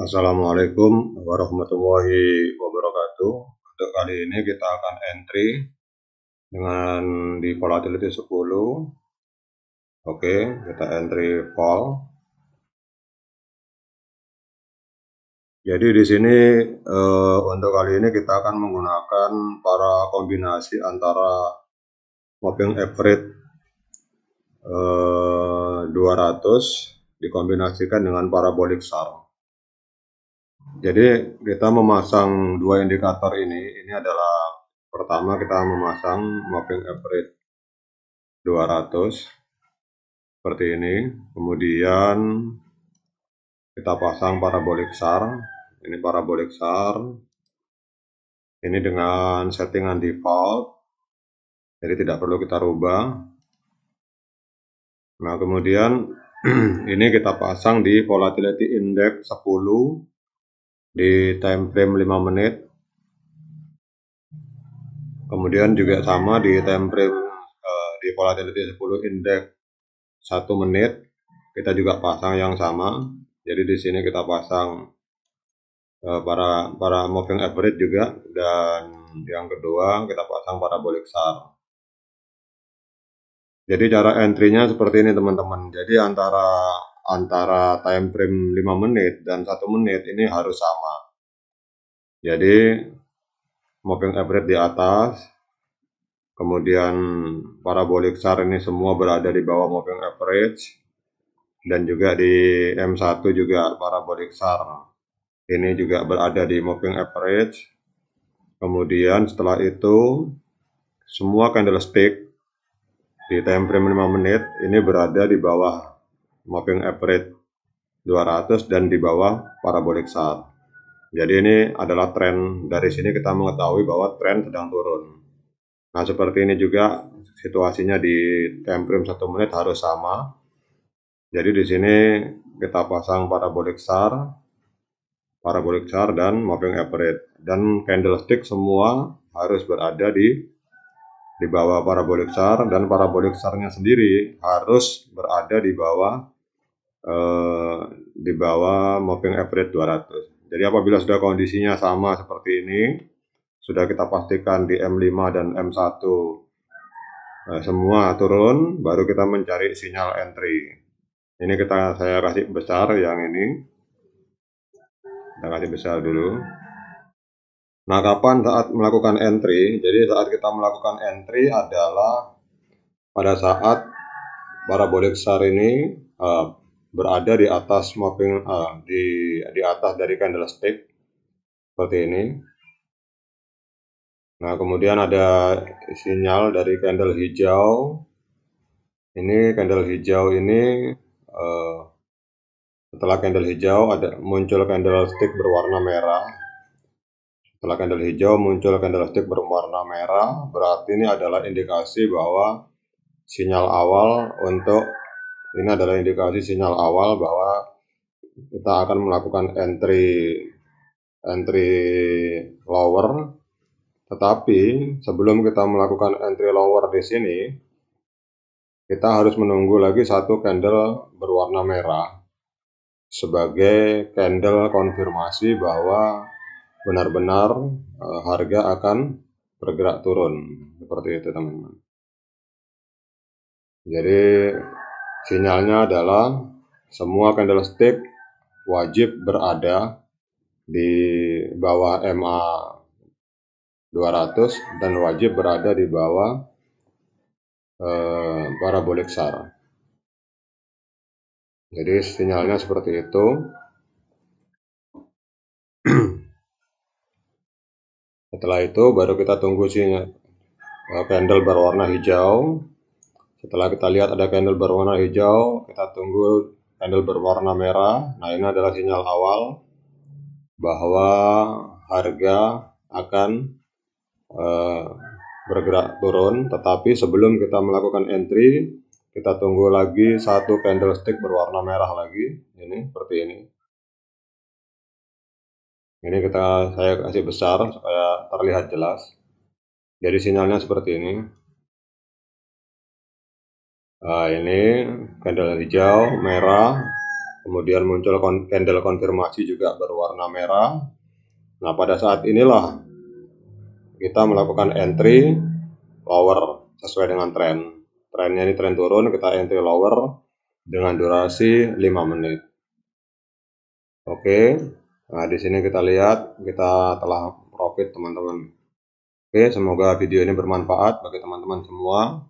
Assalamualaikum warahmatullahi wabarakatuh. Untuk kali ini kita akan entry dengan di volatility 10. Oke, kita entry vol. Jadi di sini eh, untuk kali ini kita akan menggunakan para kombinasi antara moving average eh, 200 dikombinasikan dengan parabolic SAR. Jadi kita memasang dua indikator ini, ini adalah pertama kita memasang mapping average 200 seperti ini, kemudian kita pasang parabolik SAR, ini parabolik SAR, ini dengan settingan default, jadi tidak perlu kita rubah. Nah kemudian ini kita pasang di volatility index 10 di time frame 5 menit kemudian juga sama di time frame uh, di volatility 10 index 1 menit kita juga pasang yang sama jadi di sini kita pasang uh, para para moving average juga dan yang kedua kita pasang bolik SAR jadi cara entry-nya seperti ini teman-teman jadi antara antara time frame 5 menit dan 1 menit ini harus sama. Jadi moving average di atas, kemudian parabolik SAR ini semua berada di bawah moving average, dan juga di M1 juga parabolik SAR ini juga berada di moving average. Kemudian setelah itu semua candlestick di time frame 5 menit ini berada di bawah mapping average 200 dan di bawah parabolik saat. Jadi ini adalah tren dari sini kita mengetahui bahwa tren sedang turun. Nah seperti ini juga situasinya di time frame 1 menit harus sama. Jadi di sini kita pasang parabolik SAR, parabolik SAR dan mapping average dan candlestick semua harus berada di di bawah parabolik SAR dan parabolik SAR-nya sendiri harus berada di bawah Eh, di bawah moving average 200. Jadi apabila sudah kondisinya sama seperti ini, sudah kita pastikan di M5 dan M1 eh, semua turun, baru kita mencari sinyal entry. Ini kita saya kasih besar yang ini. Kita kasih besar dulu. Nah, kapan saat melakukan entry? Jadi saat kita melakukan entry adalah pada saat parabolik besar ini eh, berada di atas mapping uh, di, di atas dari candlestick, seperti ini. Nah, kemudian ada sinyal dari candle hijau. Ini candle hijau ini uh, setelah candle hijau ada muncul candlestick berwarna merah. Setelah candle hijau muncul candlestick berwarna merah, berarti ini adalah indikasi bahwa sinyal awal untuk ini adalah indikasi sinyal awal bahwa kita akan melakukan entry entry lower. Tetapi sebelum kita melakukan entry lower di sini, kita harus menunggu lagi satu candle berwarna merah sebagai candle konfirmasi bahwa benar-benar eh, harga akan bergerak turun seperti itu teman-teman. Jadi Sinyalnya adalah semua candlestick wajib berada di bawah MA 200 dan wajib berada di bawah eh, parabolik SAR. Jadi sinyalnya seperti itu. Setelah itu baru kita tunggu sinyal eh, candle berwarna hijau setelah kita lihat ada candle berwarna hijau, kita tunggu candle berwarna merah. Nah, ini adalah sinyal awal bahwa harga akan uh, bergerak turun. Tetapi sebelum kita melakukan entry, kita tunggu lagi satu candlestick berwarna merah lagi. Ini seperti ini. Ini kita saya kasih besar supaya terlihat jelas. Jadi sinyalnya seperti ini. Nah, ini candle hijau, merah, kemudian muncul candle konfirmasi juga berwarna merah. Nah, pada saat inilah kita melakukan entry lower sesuai dengan trend. Trendnya ini trend turun, kita entry lower dengan durasi 5 menit. Oke. Nah, di sini kita lihat kita telah profit teman-teman. Oke, semoga video ini bermanfaat bagi teman-teman semua.